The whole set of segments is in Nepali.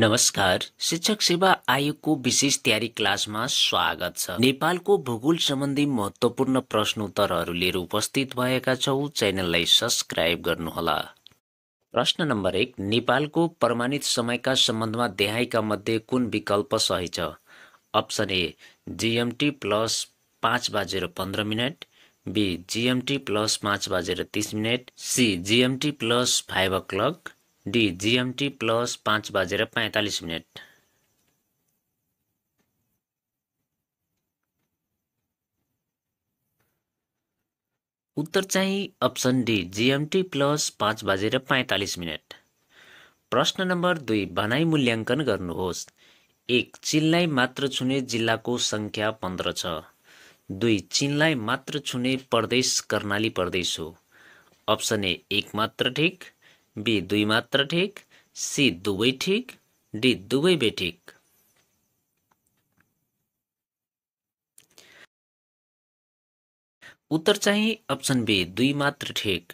नमस्कार शिक्षक सेवा आयोगको विशेष तयारी क्लासमा स्वागत छ नेपालको भूगोल सम्बन्धी महत्त्वपूर्ण प्रश्नोत्तरहरू लिएर उपस्थित भएका छौ च्यानललाई सब्सक्राइब गर्नुहोला प्रश्न नम्बर एक नेपालको प्रमाणित समयका सम्बन्धमा देहाइका मध्ये कुन विकल्प सही छ अप्सन ए जिएमटी प्लस पाँच बाजेर पन्ध्र मिनट बी जिएमटी प्लस पाँच बाजेर तिस मिनट सी GMT plus five o'clock डी जिएमटी प्लस पाँच बाजेर पैँतालिस मिनट उत्तर चाहिँ अप्सन डी जिएमटी प्लस पाँच बाजेर पैँतालिस मिनट प्रश्न नम्बर दुई भनाइ मूल्याङ्कन गर्नुहोस् एक चिनलाई मात्र छुने जिल्लाको सङ्ख्या पन्ध्र छ दुई चिनलाई मात्र छुने प्रदेश कर्णाली प्रदेश हो अप्सन ए एक मात्र ठिक बी दुई मात्र ठिक सी दुवै ठिक डी दुवै बेठिक उत्तर चाहिँ अप्सन बी दुई मात्र ठिक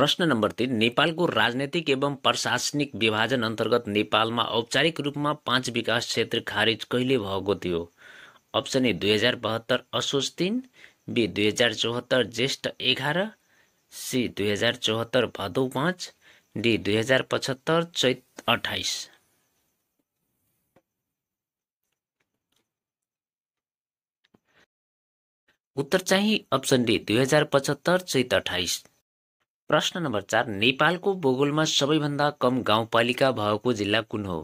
प्रश्न नम्बर तिन नेपालको राजनैतिक एवं प्रशासनिक विभाजन अन्तर्गत नेपालमा औपचारिक रूपमा पाँच विकास क्षेत्र खारिज कहिले भएको थियो अप्सन ए दुई हजार बहत्तर असोज तिन बी दुई हजार चौहत्तर ज्येष्ठ एघार सी दुई हजार चौहत्तर भदौ पाँच डी दुई हजार पचहत्तर चैत अठाइस उत्तर चाहिँ अप्सन डी दुई हजार पचहत्तर चैत अठाइस प्रश्न नम्बर चार नेपालको भूगोलमा सबैभन्दा कम गाउँपालिका भएको जिल्ला कुन हो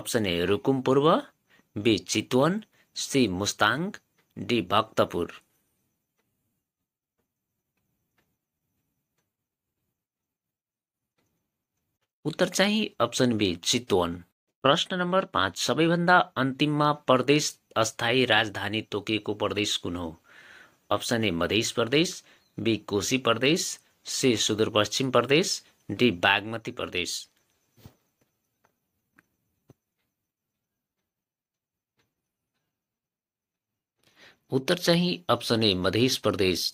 अप्सन ए रुकुम पूर्व B Chitwan C Mustang D Bhaktapur उत्तर चाहिँ अप्सन बी चितवन प्रश्न नम्बर पाँच सबैभन्दा अन्तिममा प्रदेश अस्थायी राजधानी तोकिएको प्रदेश कुन हो अप्सन ए मधेस प्रदेश बी कोशी प्रदेश सी सुदूरपश्चिम प्रदेश डी बागमती प्रदेश उत्तर चाहिँ अप्सन ए मधेस प्रदेश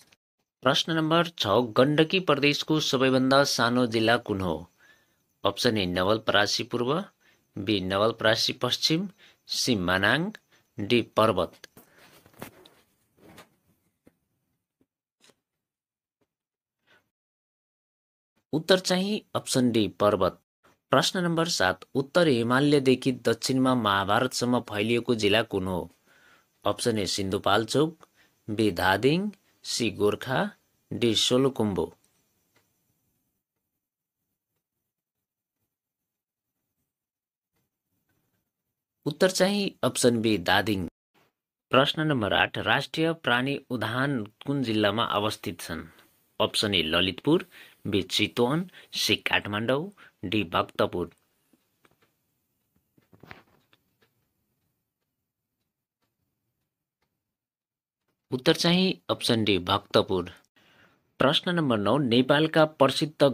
प्रश्न नम्बर छ गण्डकी प्रदेशको सबैभन्दा सानो जिल्ला कुन हो अप्सन ए नवलपरासी पूर्व बी नवलपरासी पश्चिम सी मनाङ डी पर्वत उत्तर चाहिँ अप्सन डी पर्वत प्रश्न नम्बर सात उत्तर हिमालयदेखि दक्षिणमा महाभारतसम्म फैलिएको जिल्ला कुन हो option A Sindhupalchok B Dhading C Gorkha D Solukhumbu उत्तर चाहिँ अप्सन बी दादिङ प्रश्न नम्बर आठ राष्ट्रिय प्राणी उद्यान कुन जिल्लामा अवस्थित छन् option A Lalitpur B Chitwan C Kathmandu D Bhaktapur उत्तर चाहिँ अप्सन डी भक्तपुर प्रश्न नम्बर नौ नेपालका प्रसिद्ध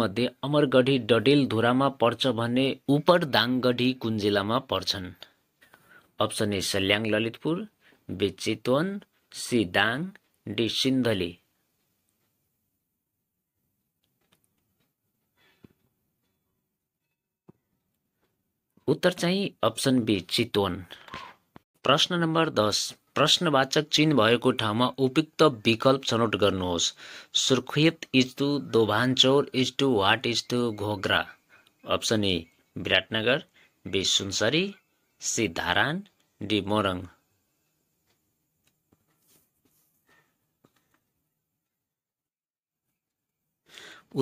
मध्ये अमरगढी डडेलधुरामा पर्छ भने उपर दाङगढी कुन जिल्लामा पर्छन् option A Salyan Lalitpur B Chitwan C Dang D Sindhuli उत्तर चाहिँ अप्सन बी चितवन प्रश्न नम्बर दस प्रश्नवाचक चिन्ह भएको ठाउँमा उपयुक्त विकल्प छनौट गर्नुहोस् Surkhet to Dobhanchaur to what is to Ghogra option A Biratnagar B Sunsari C Dharan D Morang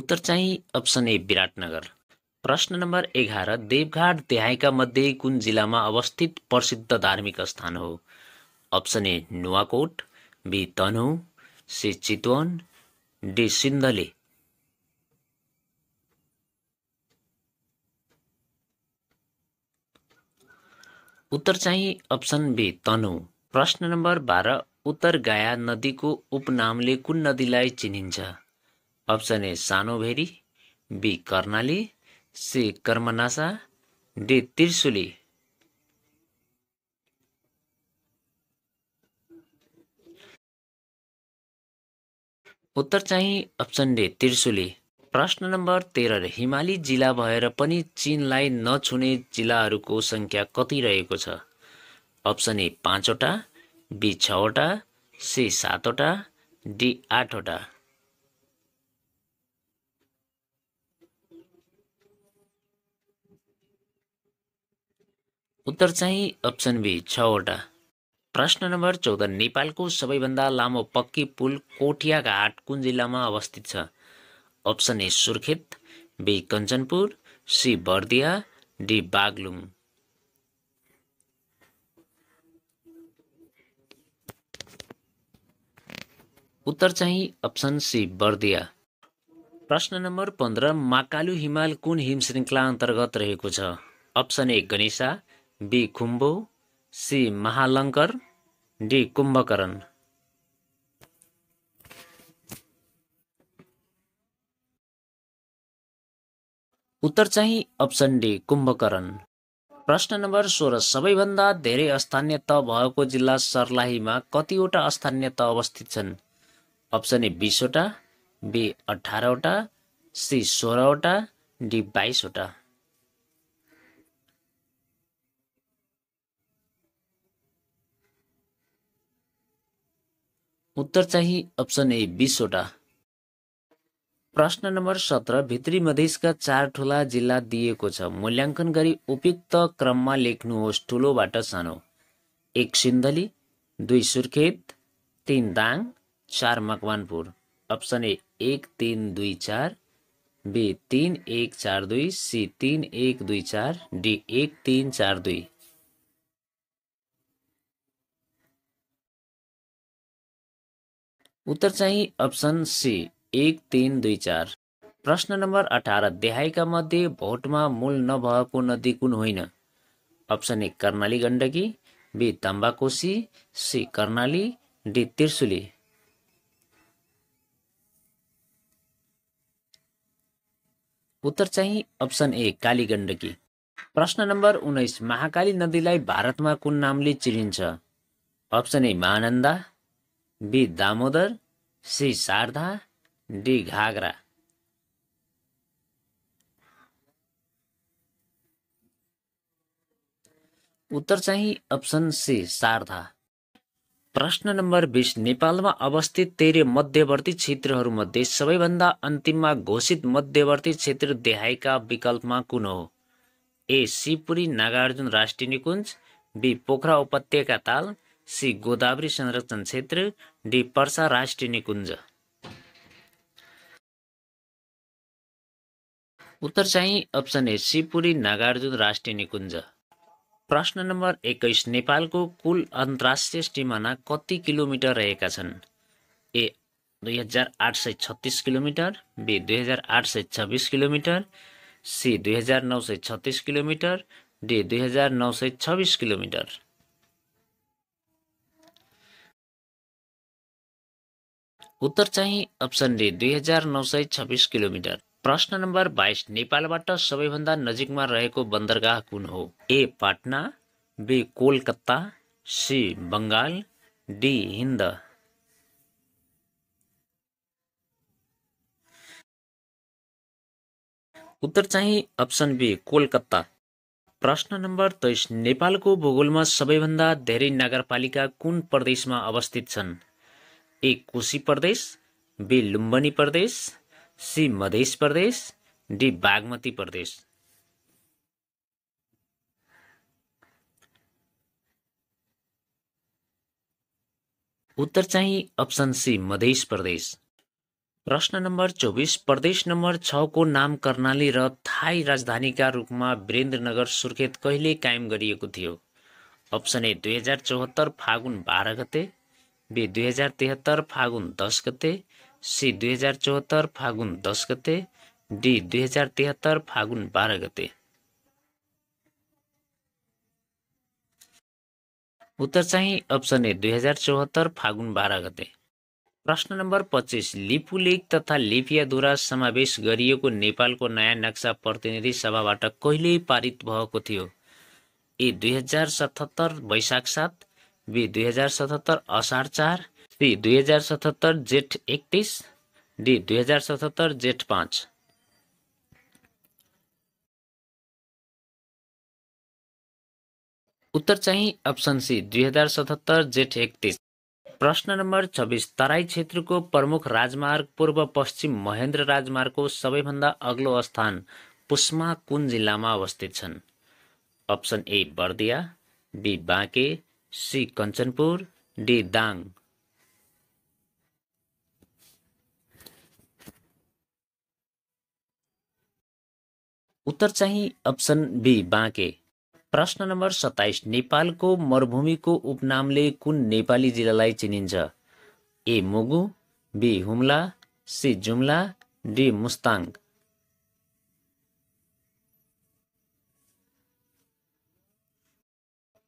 उत्तर चाहिँ अप्सन ए विराटनगर प्रश्न नम्बर एघार देवघाट देहाइका मध्ये कुन जिल्लामा अवस्थित प्रसिद्ध धार्मिक स्थान हो option A Nuwakot B Tanahun C Chitwan D Sindhuli उत्तर चाहिँ अप्सन बी तनु, प्रश्न नम्बर बाह्र उत्तर गाया नदीको उपनामले कुन नदीलाई चिनिन्छ option A Sano Bheri B Karnali C Karmanasa D Trishuli उत्तर चाहिँ अप्सन डे त्रिशुली प्रश्न नम्बर तेह्र हिमाली जिल्ला भएर पनि चिनलाई नछुने जिल्लाहरूको सङ्ख्या कति रहेको छ अप्सन ए पाँचवटा बी छवटा सी सातवटा डी आठवटा उत्तर चाहिँ अप्सन बी छवटा प्रश्न नम्बर चौध नेपालको सबैभन्दा लामो पक्की पुल कोठिया कोठियाघाट कुन जिल्लामा अवस्थित छ option A Surkhet B Kanchanpur C Bardiya D Baglung उत्तर चाहिँ अप्सन सी बर्दिया प्रश्न नम्बर पन्ध्र माकालु हिमाल कुन हिम श्रृङ्खला अन्तर्गत रहेको छ option A Ganesha B Khumbu C Mahalangur D Kumbhakarna उत्तर चाहिँ अप्सन डी कुम्भकरण प्रश्न नम्बर सोह्र सबैभन्दा धेरै स्थानीय त भएको जिल्ला सर्लाहीमा कतिवटा स्थानीय त अवस्थित छन् अप्सन ए बिसवटा बी अठारवटा सी सोह्रवटा डी बाइसवटा उत्तर चाहिँ अप्सन ए बिसवटा प्रश्न नम्बर सत्र भित्री मधेसका चार ठुला जिल्ला दिएको छ मूल्याङ्कन गरी उपयुक्त क्रममा लेख्नुहोस् ठुलोबाट सानो एक सिन्धली दुई सुर्खेत तिन दाङ चार मकवानपुर अप्सन ए एक तिन दुई चार बी तिन एक चार दुई सी तिन एक दुई चार डी एक तिन चार दुई उत्तर चाहिँ अप्सन सी एक तिन दुई चार प्रश्न नम्बर अठार देहाइका मध्ये भोटमा मूल नभएको नदी कुन होइन option A Karnali Gandaki B Tamakoshi C Karnali D Trishuli उत्तर चाहिँ अप्सन ए काली गण्डकी प्रश्न नम्बर उन्नाइस महाकाली नदीलाई भारतमा कुन नामले चिनिन्छ option A Mahananda B Damodar C Sharda D Ghaghara उत्तर चाहिँ अप्सन सी शारदा प्रश्न नम्बर बिस नेपालमा अवस्थित तेह्र मध्यवर्ती क्षेत्रहरूमध्ये सबैभन्दा अन्तिममा घोषित मध्यवर्ती क्षेत्र देहाइका विकल्पमा कुन हो ए सिपुरी नागार्जुन राष्ट्रिय निकुञ्ज बी पोखरा उपत्यका ताल सी गोदावरी संरक्षण क्षेत्र डी पर्सा राष्ट्रिय निकुञ्ज उत्तर चाहिँ अप्सन ए सिपुरी नागार्जुन राष्ट्रिय निकुञ्ज प्रश्न नम्बर एक्काइस नेपालको कुल अन्तर्राष्ट्रिय सिमाना कति किलोमिटर रहेका छन् ए दुई हजार आठ सय छत्तिस किलोमिटर बी दुई हजार आठ सय छब्बिस किलोमिटर सी दुई हजार नौ सय छत्तिस किलोमिटर डी दुई हजार नौ सय छब्बिस किलोमिटर उत्तर चाहिँ अप्सन डी दुई हजार नौ सय छब्बिस किलोमिटर प्रश्न नम्बर बाइस नेपालबाट सबैभन्दा नजिकमा रहेको बन्दरगाह कुन हो A Patna B Kolkata C Bengal D Hind उत्तर चाहिँ अप्सन बी कोलकत्ता प्रश्न नम्बर तेइस नेपालको भूगोलमा सबैभन्दा धेरै नगरपालिका कुन प्रदेशमा अवस्थित छन् ए कोशी प्रदेश बी लुम्बनी प्रदेश सी मधेस प्रदेश डी बागमती प्रदेश उत्तर चाहिँ अप्सन सी मधेस प्रदेश प्रश्न नम्बर चौबिस प्रदेश नम्बर छको नाम कर्णाली र थाई राजधानीका रूपमा वीरेन्द्रनगर सुर्खेत कहिले कायम गरिएको थियो अप्सन ए दुई हजार चौहत्तर फागुन बाह्र गते बी दुई हजार तिहत्तर फागुन दस गते सी दुई हजार चौहत्तर फागुन दस गते डी दुई हजार तिहत्तर फागुन बाह्र गते उत्तर चाहिँ अप्सन ए दुई हजार चौहत्तर फागुन बाह्र गते प्रश्न नम्बर पच्चिस लिपु लेख तथा लिपियाद्वारा समावेश गरिएको नेपालको नयाँ नक्सा प्रतिनिधि सभाबाट कहिले पारित भएको थियो ए दुई हजार सतहत्तर वैशाख सात बी दुई हजार सतहत्तर असार चार सी दुई हजार सतहत्तर जेठ एकतिस डी दुई हजार सतहत्तर जेठ पाँच उत्तर चाहिँ अप्सन सी दुई हजार सतहत्तर जेठ एकतिस प्रश्न नम्बर छब्बिस तराई क्षेत्रको प्रमुख राजमार्ग पूर्व पश्चिम महेन्द्र राजमार्गको सबैभन्दा अग्लो स्थान पुष्मा कुन जिल्लामा अवस्थित छन् option A Bardiya B Banke C Kanchanpur D Dang उत्तर चाहिँ अप्सन बी बाँके प्रश्न नम्बर सत्ताइस नेपालको मरुभूमिको उपनामले कुन नेपाली जिल्लालाई चिनिन्छ A Mugu B Humla C Jumla D Mustang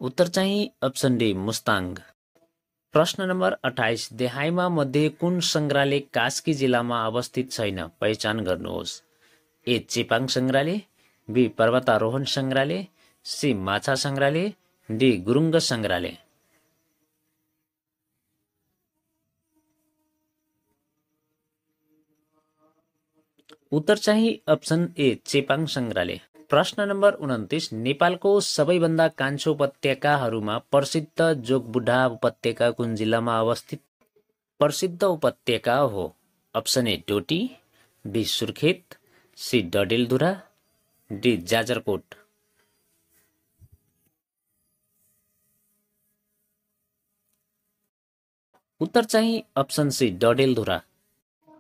उत्तर चाहिँ अप्सन डी मुस्ताङ प्रश्न नम्बर अठाइस देहाइमा मध्ये कुन सङ्ग्रहालय कास्की जिल्लामा अवस्थित छैन पहिचान गर्नुहोस् ए चेपाङ सङ्ग्रहालय बी पर्वतारोहण सङ्ग्रहालय सी माछा सङ्ग्रहालय डी गुरुङ्ग सङ्ग्रहालय उत्तर चाहिँ अप्सन ए चेपाङ सङ्ग्रहालय प्रश्न नम्बर उन्तिस नेपालको सबैभन्दा कान्छो उपत्यकाहरूमा प्रसिद्ध जोगबुढा उपत्यका कुन जिल्लामा अवस्थित प्रसिद्ध उपत्यका हो option A Doti B Surkhet C Dadeldhura D Jajarkot उत्तर चाहिँ अप्सन सी डडेलधुरा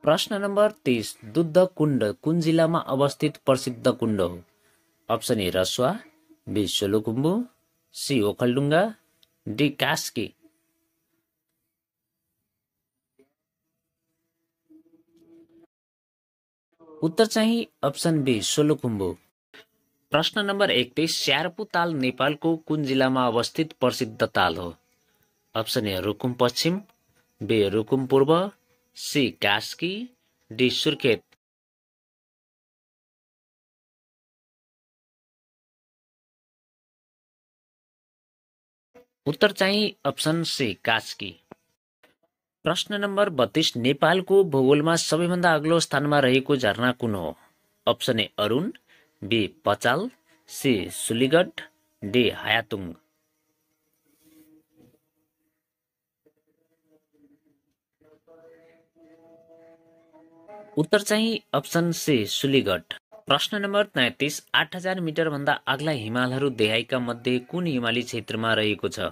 प्रश्न नम्बर तिस दुग्ध कुण्ड कुन जिल्लामा अवस्थित प्रसिद्ध कुण्ड हो option A Rasuwa B Solukhumbu C Okhaldhunga D Kaski उत्तर चाहिँ अप्सन बी सोलुकुम्बु प्रश्न नम्बर एकतिस स्यारपु ताल नेपालको कुन जिल्लामा अवस्थित प्रसिद्ध ताल हो अप्सन ए रुकुम पश्चिम बी रुकुम पूर्व सी कास्की डी सुर्खेत उत्तर चाहिँ अप्सन सी कास्की प्रश्न नम्बर बत्तिस नेपालको भूगोलमा सबैभन्दा अग्लो स्थानमा रहेको झरना कुन हो option A Arun B Pachal C Suligad D Hyatung उत्तर चाहिँ अप्सन सी सुलिगढ प्रश्न नम्बर तेत्तिस आठ हजार मिटरभन्दा अग्ला हिमालहरू देहाईका मध्ये कुन हिमाली क्षेत्रमा रहेको छ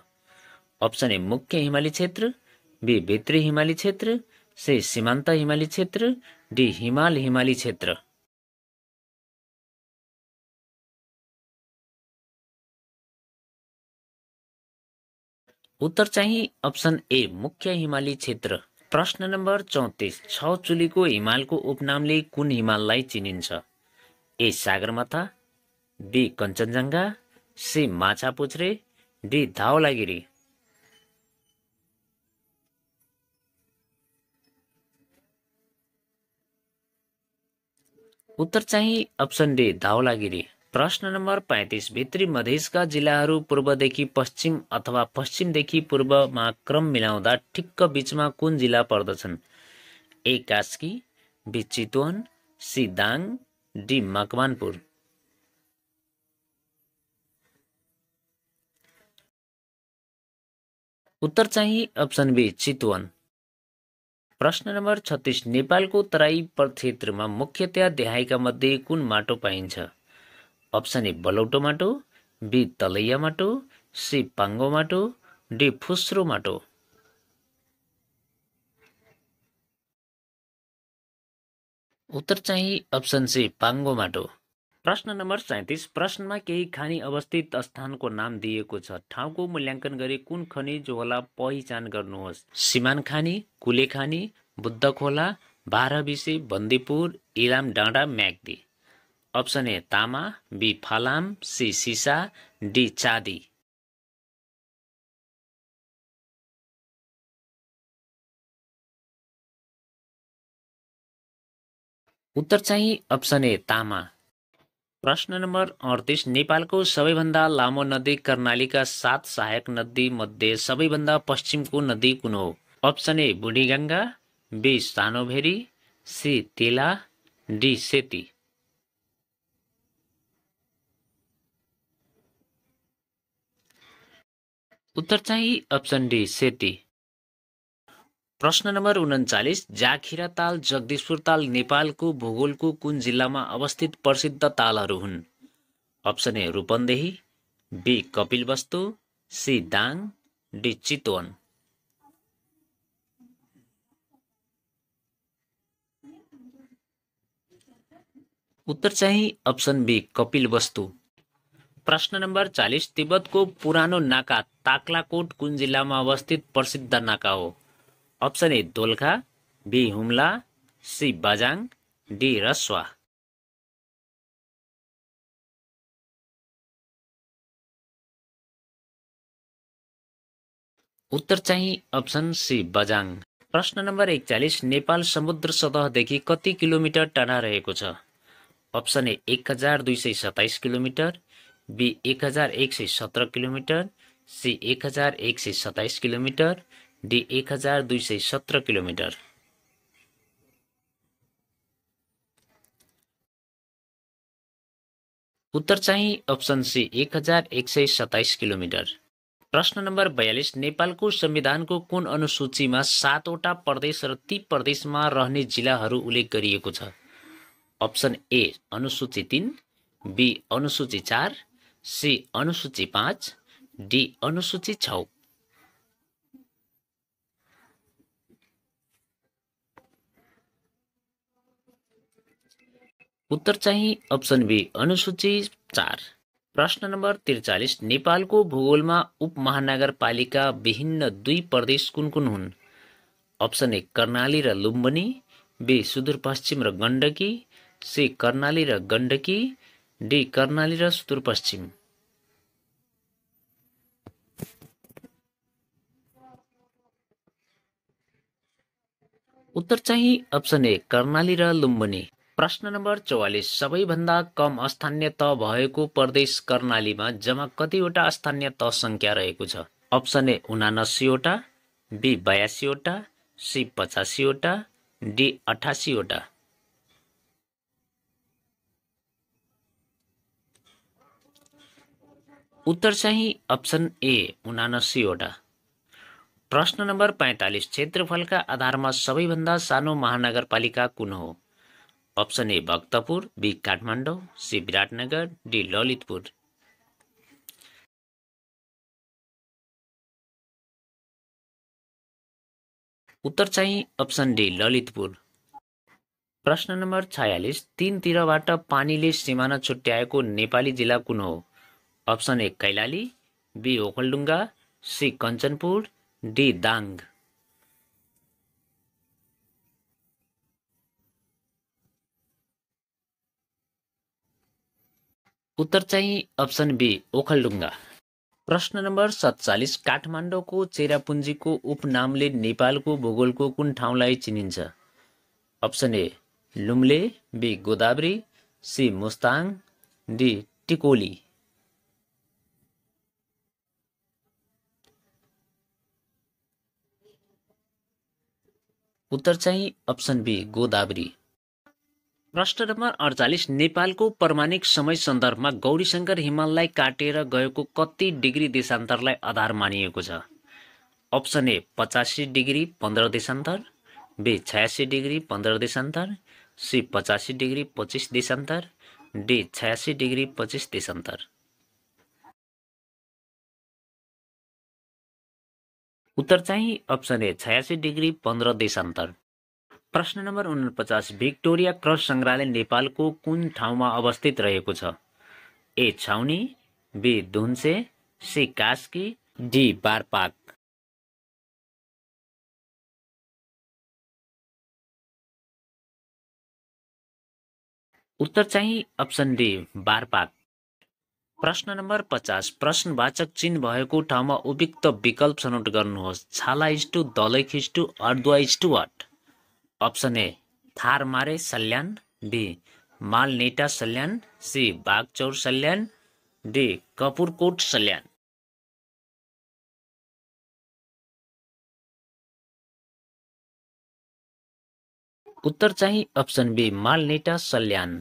अप्सन ए मुख्य हिमाली क्षेत्र बी भित्री हिमाली क्षेत्र सी सीमान्त हिमाली क्षेत्र डी हिमाल हिमाली क्षेत्र उत्तर चाहिँ अप्सन ए मुख्य हिमाली क्षेत्र प्रश्न नम्बर चौतिस छ चुलीको हिमालको उपनामले कुन हिमाललाई चिनिन्छ A Sagarmatha B Kanchenjunga C Puchhre D Dhaulagiri उत्तर चाहिँ अप्सन डी धावलागिरी प्रश्न नम्बर पैँतिस भित्री मधेसका जिल्लाहरू पूर्वदेखि पश्चिम अथवा पश्चिमदेखि पूर्वमा क्रम मिलाउँदा ठिक्क बिचमा कुन जिल्ला पर्दछन् A Kaski B Chitwan C Dang D Makwanpur उत्तर चाहिँ अप्सन बी चितवन प्रश्न नम्बर छत्तिस नेपालको तराई क्षेत्रमा मुख्यतया देहायका मध्ये कुन माटो पाइन्छ अप्सन ए बलौटो माटो बी तलैया माटो सी पाङ्गो माटो डी फुस्रो माटो उत्तर चाहिँ अप्सन सी पाङ्गो माटो प्रश्न नम्बर सैँतिस प्रश्नमा केही खानी अवस्थित स्थानको नाम दिएको छ ठाउँको मूल्याङ्कन गरी कुन खनिज होला पहिचान गर्नुहोस् सिमान खानी कुले खानी बुद्ध खोला बन्दीपुर इलाम डाँडा म्याग्दी अप्सन ए तामा बी फालाम सी सिसा डी चाँदी उत्तर चाहिँ अप्सन ए तामा प्रश्न नम्बर अडतिस नेपालको सबैभन्दा लामो नदी कर्णालीका सात सहायक नदी मध्ये सबैभन्दा पश्चिमको नदी कुन हो option A Ganga B Sanobheri C Tela D Seti उत्तर चाहिँ अप्सन डी सेती प्रश्न नम्बर उन्चालिस जाखिरा ताल जगदीशपुर ताल नेपालको भूगोलको कुन जिल्लामा अवस्थित प्रसिद्ध तालहरू हुन् option A Rupandehi B Kapilvastu C Dang D Chitwan उत्तर चाहिँ अप्सन बी कपिलवस्तु प्रश्न नम्बर चालिस तिब्बतको पुरानो नाका ताक्लाकोट कुन जिल्लामा अवस्थित प्रसिद्ध नाका हो option A Dolakha B Humla C Bajhang D Rasuwa. उत्तर चाहिँ अप्सन सी बजाङ प्रश्न नम्बर एकचालिस नेपाल समुद्र सतहदेखि कति किलोमिटर टाढा रहेको छ अप्सन ए एक हजार दुई सय सत्ताइस किलोमिटर बी एक हजार एक सय सत्र किलोमिटर सी एक हजार एक सय सत्ताइस किलोमिटर डी एक हजार दुई सय सत्र किलोमिटर उत्तर चाहिँ अप्सन सी एक हजार एक सय सत्ताइस किलोमिटर प्रश्न नम्बर बयालिस नेपालको संविधानको कुन अनुसूचीमा सातवटा प्रदेश र ती प्रदेशमा रहने जिल्लाहरू उल्लेख गरिएको छ अप्सन ए अनुसूची तिन बी अनुसूची चार सी अनुसूची पाँच डी अनुसूची छ उत्तर चाहिँ अप्सन बी अनुसूची चार प्रश्न नम्बर त्रिचालिस नेपालको भूगोलमा उपमहानगरपालिका विभिन्न दुई प्रदेश कुन कुन हुन् अप्सन ए कर्णाली र लुम्बनी बी सुदूरपश्चिम र गण्डकी सी कर्णाली र गण्डकी डी कर्णाली र सुदूरपश्चिम उत्तर चाहिँ अप्सन ए कर्णाली र लुम्बनी प्रश्न नम्बर चौवालिस सबैभन्दा कम स्थानीय त भएको प्रदेश कर्णालीमा जम्मा कतिवटा स्थानीय त सङ्ख्या रहेको छ अप्सन ए उनासीवटा बी बयासीवटा सी पचासीवटा डी अठासीवटा उत्तर चाहिँ अप्सन ए उनासीवटा प्रश्न नम्बर पैँतालिस क्षेत्रफलका आधारमा सबैभन्दा सानो महानगरपालिका कुन हो option A Bhaktapur B Kathmandu C Biratnagar D Lalitpur उत्तर चाहिँ अप्सन डी ललितपुर प्रश्न नम्बर छयालिस तिनतिरबाट पानीले सिमाना छुट्याएको नेपाली जिल्ला कुन हो option A Kailali B Okhaldhunga C Kanchanpur D Dang उत्तर चाहिँ अप्सन बी ओखलडुङ्गा प्रश्न नम्बर सत्तालिस काठमाडौँको चेरापुञ्जीको उपनामले नेपालको भूगोलको कुन ठाउँलाई चिनिन्छ option A Lumle B Godavari C Mustang D Tikoli उत्तर चाहिँ अप्सन बी गोदावरी प्रश्न नम्बर अडचालिस नेपालको प्रमाणिक समय सन्दर्भमा गौरीशङ्कर हिमाललाई काटेर गएको कति डिग्री देशान्तरलाई आधार मानिएको छ अप्सन ए पचासी डिग्री पन्ध्र देशान्तर बी छयासी डिग्री पन्ध्र देशान्तर सी पचासी डिग्री पच्चिस देशान्तर डी छयासी डिग्री पच्चिस देशान्तर उत्तर चाहिँ अप्सन ए छयासी डिग्री पन्ध्र देशान्तर प्रश्न नम्बर उनपचास भिक्टोरिया क्रस सङ्ग्रहालय नेपालको कुन ठाउँमा अवस्थित रहेको छ A Chhauni B Dhunche C Kaski D Barpak उत्तर चाहिँ अप्सन डी बारपाक प्रश्न नम्बर पचास प्रश्नवाचक चिन्ह भएको ठाउँमा उपयुक्त विकल्प छनौट गर्नुहोस् छाला इस्टु दलै खिस्टु अर्दुवा इस्टु वाट অপশন এারমারি Salyan B Malneta Salyan C Bagchaur Salyan D Kapurkot Salyan উত্তর চাই অপশন বি মালনেটা সল্ল্যান